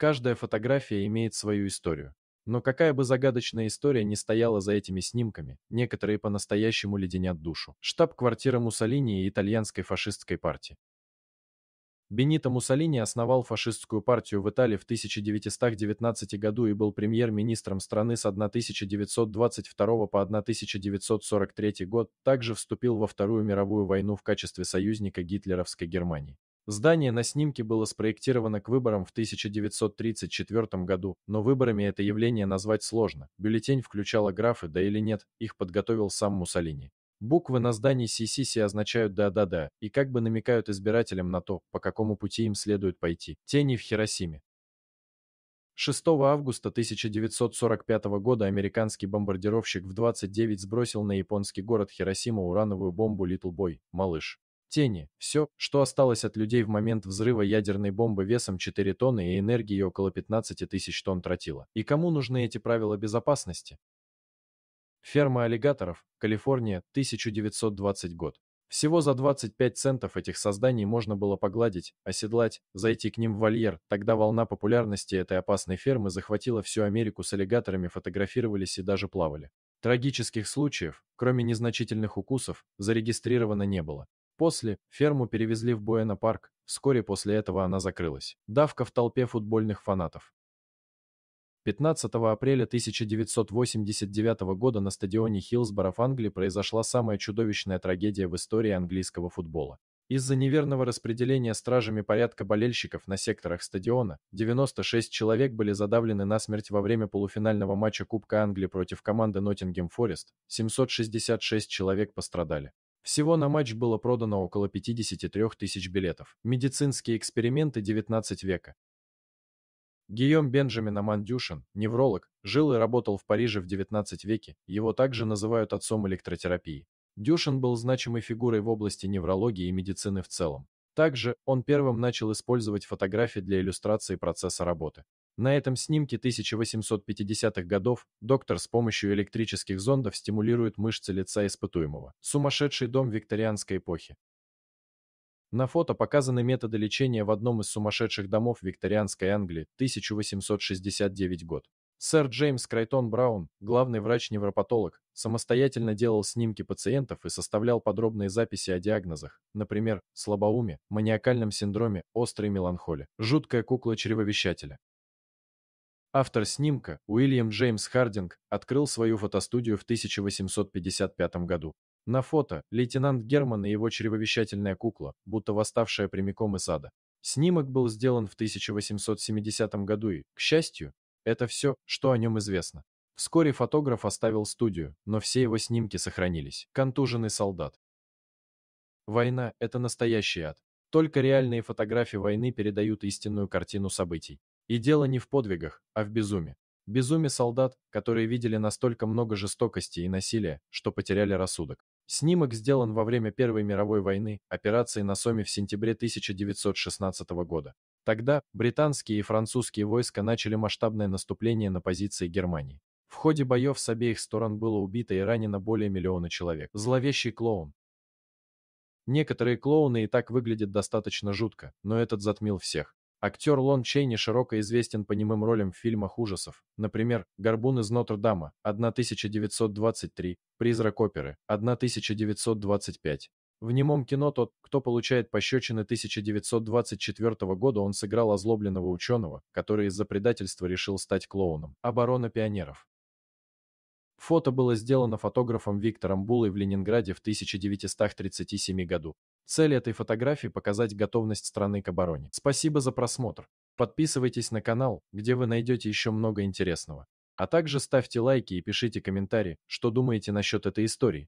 Каждая фотография имеет свою историю. Но какая бы загадочная история ни стояла за этими снимками, некоторые по-настоящему леденят душу. Штаб-квартира Муссолини и итальянской фашистской партии. Бенито Муссолини основал фашистскую партию в Италии в 1919 году и был премьер-министром страны с 1922 по 1943 год, также вступил во Вторую мировую войну в качестве союзника гитлеровской Германии. Здание на снимке было спроектировано к выборам в 1934 году, но выборами это явление назвать сложно. Бюллетень включал графы, да или нет, их подготовил сам Муссолини. Буквы на здании Сисиси означают «да-да-да» и как бы намекают избирателям на то, по какому пути им следует пойти. Тени в Хиросиме. 6 августа 1945 года американский бомбардировщик в 29 сбросил на японский город Хиросима урановую бомбу Литл Бой малыш. Тени – все, что осталось от людей в момент взрыва ядерной бомбы весом 4 тонны и энергии около 15 тысяч тонн тротила. И кому нужны эти правила безопасности? Ферма аллигаторов, Калифорния, 1920 год. Всего за 25 центов этих созданий можно было погладить, оседлать, зайти к ним в вольер. Тогда волна популярности этой опасной фермы захватила всю Америку с аллигаторами, фотографировались и даже плавали. Трагических случаев, кроме незначительных укусов, зарегистрировано не было. После ферму перевезли в Буэна-парк, вскоре после этого она закрылась. Давка в толпе футбольных фанатов. 15 апреля 1989 года на стадионе Хилсборо, в Англии произошла самая чудовищная трагедия в истории английского футбола. Из-за неверного распределения стражами порядка болельщиков на секторах стадиона 96 человек были задавлены насмерть во время полуфинального матча Кубка Англии против команды Ноттингем Форест, 766 человек пострадали. Всего на матч было продано около 53 тысяч билетов. Медицинские эксперименты 19 века. Гийом Бенджамин Амандюшин, невролог, жил и работал в Париже в 19 веке, его также называют отцом электротерапии. Дюшин был значимой фигурой в области неврологии и медицины в целом. Также он первым начал использовать фотографии для иллюстрации процесса работы. На этом снимке 1850-х годов доктор с помощью электрических зондов стимулирует мышцы лица испытуемого. Сумасшедший дом викторианской эпохи. На фото показаны методы лечения в одном из сумасшедших домов викторианской Англии, 1869 год. Сэр Джеймс Крайтон Браун, главный врач-невропатолог, самостоятельно делал снимки пациентов и составлял подробные записи о диагнозах, например, слабоуме, маниакальном синдроме, острой меланхоли. жуткая кукла чревовещателя. Автор снимка, Уильям Джеймс Хардинг, открыл свою фотостудию в 1855 году. На фото лейтенант Герман и его чревовещательная кукла, будто восставшая прямиком из ада. Снимок был сделан в 1870 году и, к счастью, это все, что о нем известно. Вскоре фотограф оставил студию, но все его снимки сохранились. Контуженный солдат. Война – это настоящий ад. Только реальные фотографии войны передают истинную картину событий. И дело не в подвигах, а в безумии. Безумие солдат, которые видели настолько много жестокости и насилия, что потеряли рассудок. Снимок сделан во время Первой мировой войны, операции на Соме в сентябре 1916 года. Тогда британские и французские войска начали масштабное наступление на позиции Германии. В ходе боев с обеих сторон было убито и ранено более миллиона человек. Зловещий клоун. Некоторые клоуны и так выглядят достаточно жутко, но этот затмил всех. Актер Лон Чейни широко известен по немым ролям в фильмах ужасов, например, «Горбун из Нотр-Дама» 1923, «Призрак оперы» 1925. В немом кино тот, кто получает пощечины 1924 года, он сыграл озлобленного ученого, который из-за предательства решил стать клоуном. Оборона пионеров. Фото было сделано фотографом Виктором Булой в Ленинграде в 1937 году. Цель этой фотографии – показать готовность страны к обороне. Спасибо за просмотр. Подписывайтесь на канал, где вы найдете еще много интересного. А также ставьте лайки и пишите комментарии, что думаете насчет этой истории.